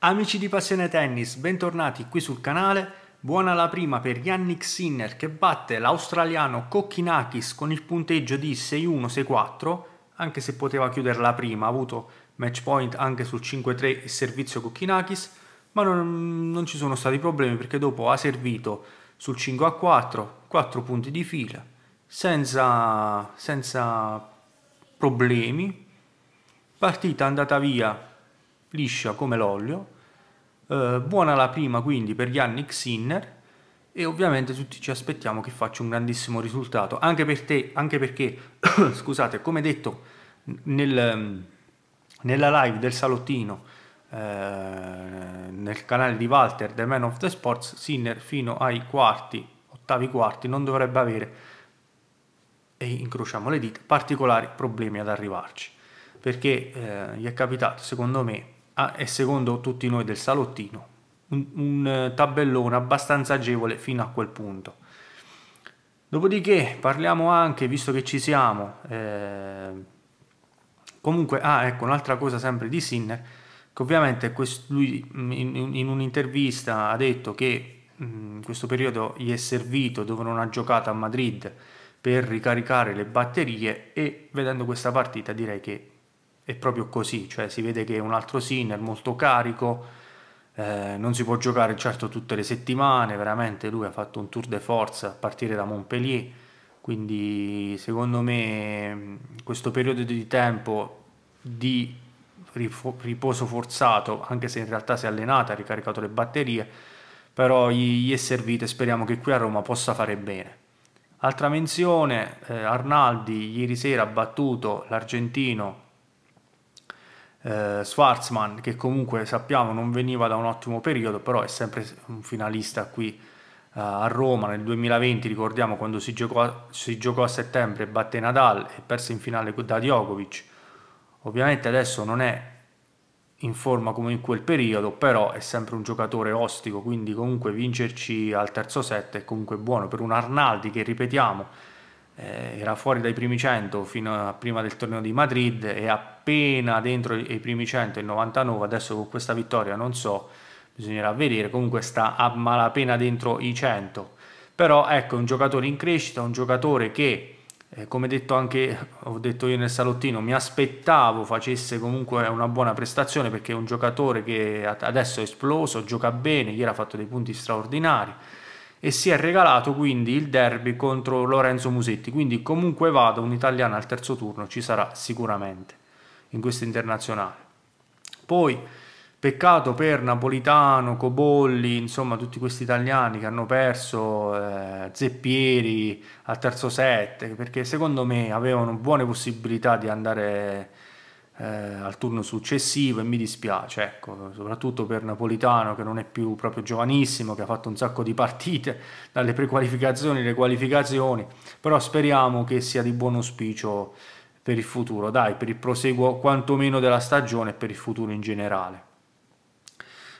Amici di Passione Tennis, bentornati qui sul canale. Buona la prima per Yannick Sinner che batte l'australiano Kokkinakis con il punteggio di 6-1-6-4, anche se poteva chiuderla prima, ha avuto match point anche sul 5-3 il servizio Kokkinakis, ma non, non, ci sono stati problemi perché dopo ha servito sul 5-4, 4 punti di fila, senza, senza problemi. Partita andata via liscia come l'olio, eh, buona la prima quindi per Yannick Sinner e ovviamente tutti ci aspettiamo che faccia un grandissimo risultato, anche, per te, anche perché, scusate, come detto nel, nella live del salottino, eh, nel canale di Walter, The Man of the Sports, Sinner fino ai quarti, ottavi quarti, non dovrebbe avere, e incrociamo le dita, particolari problemi ad arrivarci perché eh, gli è capitato, secondo me, e secondo tutti noi del salottino, un, un eh, tabellone abbastanza agevole fino a quel punto. Dopodiché parliamo anche, visto che ci siamo, eh, comunque, ah ecco, un'altra cosa sempre di Sinner, che ovviamente quest, lui in, in un'intervista ha detto che mm, in questo periodo gli è servito dove non ha giocato a Madrid per ricaricare le batterie e vedendo questa partita direi che è proprio così, cioè si vede che è un altro Sinner molto carico, eh, non si può giocare certo tutte le settimane, veramente lui ha fatto un tour de force a partire da Montpellier, quindi secondo me mm, questo periodo di tempo di riposo forzato, anche se in realtà si è allenata, ha ricaricato le batterie, però gli è servito e speriamo che qui a Roma possa fare bene. Altra menzione, eh, Arnaldi ieri sera ha battuto l'argentino eh, Schwarzman, che comunque sappiamo non veniva da un ottimo periodo, però è sempre un finalista qui eh, a Roma nel 2020, ricordiamo quando si giocò, si giocò a settembre, batte Nadal e perse in finale da Djokovic. Ovviamente adesso non è in forma come in quel periodo, però è sempre un giocatore ostico, quindi comunque vincerci al terzo set è comunque buono per un Arnaldi che ripetiamo eh, era fuori dai primi 100 fino a prima del torneo di Madrid e appena dentro i primi 100 il 99, adesso con questa vittoria non so, bisognerà vedere, comunque sta a malapena dentro i 100. Però ecco, un giocatore in crescita, un giocatore che eh, come detto anche, ho detto io nel salottino, mi aspettavo facesse comunque una buona prestazione perché è un giocatore che adesso è esploso, gioca bene, ieri ha fatto dei punti straordinari e si è regalato quindi il derby contro Lorenzo Musetti, quindi comunque vada un'italiana al terzo turno ci sarà sicuramente in questo internazionale. Poi peccato per Napolitano, Cobolli, insomma tutti questi italiani che hanno perso eh, Zeppieri al terzo set, perché secondo me avevano buone possibilità di andare eh, al turno successivo e mi dispiace, ecco, soprattutto per Napolitano che non è più proprio giovanissimo, che ha fatto un sacco di partite dalle prequalificazioni alle qualificazioni, però speriamo che sia di buon auspicio per il futuro, dai, per il proseguo quantomeno della stagione e per il futuro in generale.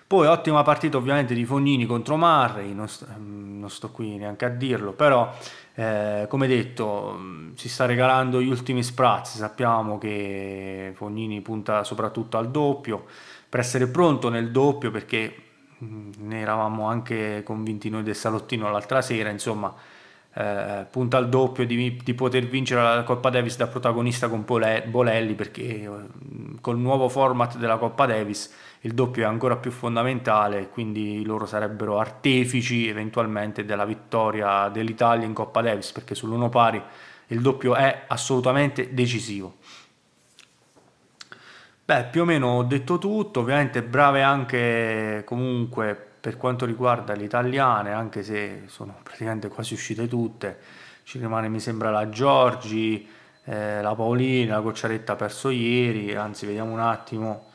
Poi ottima partita ovviamente di Fognini contro Marri, non, st mm, non sto qui neanche a dirlo, però eh, come detto mm, si sta regalando gli ultimi sprazzi, sappiamo che Fognini punta soprattutto al doppio, per essere pronto nel doppio perché mm, ne eravamo anche convinti noi del salottino l'altra sera, insomma eh, punta al doppio di, di, poter vincere la Coppa Davis da protagonista con Bolelli perché eh, col nuovo format della Coppa Davis il doppio è ancora più fondamentale, quindi loro sarebbero artefici eventualmente della vittoria dell'Italia in Coppa Davis, perché sull'uno pari il doppio è assolutamente decisivo. Beh, più o meno ho detto tutto, ovviamente brave anche comunque per quanto riguarda le italiane, anche se sono praticamente quasi uscite tutte, ci rimane mi sembra la Giorgi, eh, la Paolina, la Gocciaretta perso ieri, anzi vediamo un attimo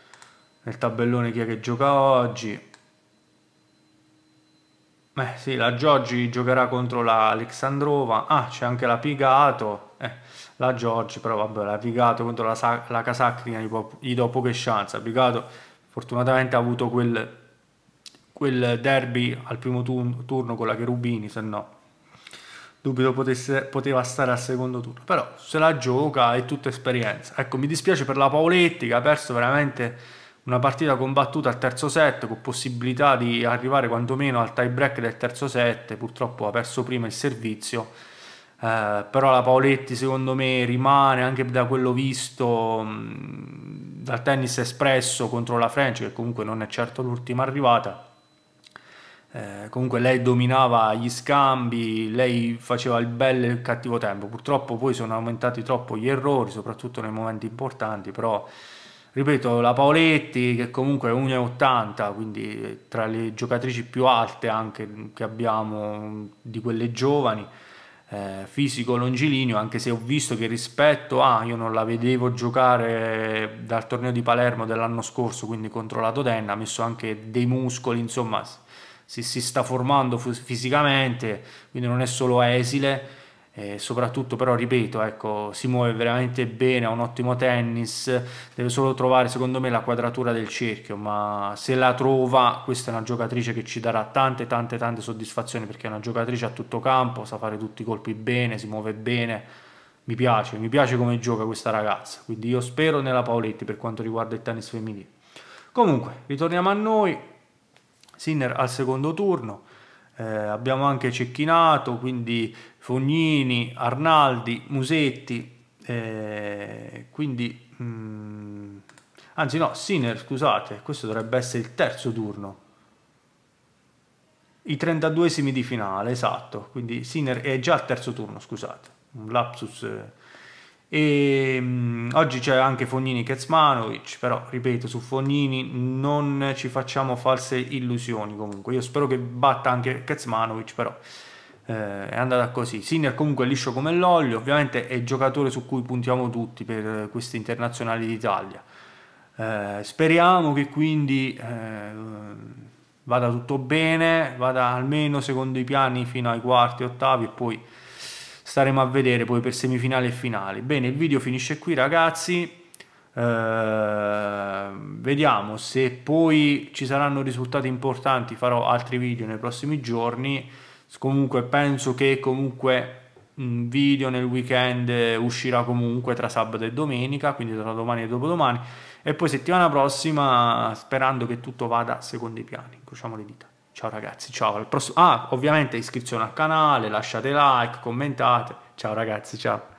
nel tabellone chi è che gioca oggi. Beh sì, la Giorgi giocherà contro la Alexandrova. Ah, c'è anche la Pigato. Eh, la Giorgi, però vabbè, la Pigato contro la, Sa- la Casacrina gli, do poche chance. La Pigato fortunatamente ha avuto quel, quel derby al primo tu- turno con la Cherubini, se no dubito potesse, poteva stare al secondo turno. Però se la gioca è tutta esperienza. Ecco, mi dispiace per la Paoletti che ha perso veramente una partita combattuta al terzo set con possibilità di arrivare quantomeno al tie break del terzo set, purtroppo ha perso prima il servizio, eh, però la Paoletti secondo me rimane anche da quello visto mh, dal tennis espresso contro la French che comunque non è certo l'ultima arrivata. Eh, comunque lei dominava gli scambi, lei faceva il bello e il cattivo tempo. Purtroppo poi sono aumentati troppo gli errori, soprattutto nei momenti importanti, però ripeto, la Paoletti che comunque è 1,80, quindi tra le giocatrici più alte anche che abbiamo di quelle giovani, eh, fisico longilineo, anche se ho visto che rispetto a, io non la vedevo giocare dal torneo di Palermo dell'anno scorso, quindi contro la Todenna, ha messo anche dei muscoli, insomma si, si sta formando fisicamente, quindi non è solo esile e soprattutto però ripeto ecco, si muove veramente bene ha un ottimo tennis deve solo trovare secondo me la quadratura del cerchio ma se la trova questa è una giocatrice che ci darà tante tante tante soddisfazioni perché è una giocatrice a tutto campo sa fare tutti i colpi bene si muove bene mi piace mi piace come gioca questa ragazza quindi io spero nella Paoletti per quanto riguarda il tennis femminile comunque ritorniamo a noi Sinner al secondo turno eh, abbiamo anche cecchinato, quindi Fognini, Arnaldi, Musetti, eh, quindi... Mh, mm, anzi no, Sinner, scusate, questo dovrebbe essere il terzo turno. I 32esimi di finale, esatto, quindi Sinner è già al terzo turno, scusate, un lapsus... Eh, e, mh, mm, oggi c'è anche Fognini Kecmanovic, però ripeto, su Fognini non ci facciamo false illusioni comunque. Io spero che batta anche Kecmanovic, però eh, è andata così. Sinner comunque è liscio come l'olio, ovviamente è il giocatore su cui puntiamo tutti per questi internazionali d'Italia. Eh, speriamo che quindi eh, vada tutto bene, vada almeno secondo i piani fino ai quarti, ottavi e poi staremo a vedere poi per semifinali e finali. Bene, il video finisce qui ragazzi. Eh, vediamo se poi ci saranno risultati importanti, farò altri video nei prossimi giorni. Comunque penso che comunque un video nel weekend uscirà comunque tra sabato e domenica, quindi tra domani e dopodomani e poi settimana prossima sperando che tutto vada secondo i piani. Incrociamo le dita. Ciao ragazzi, ciao al prossimo. Ah, ovviamente iscrizione al canale, lasciate like, commentate. Ciao ragazzi, ciao.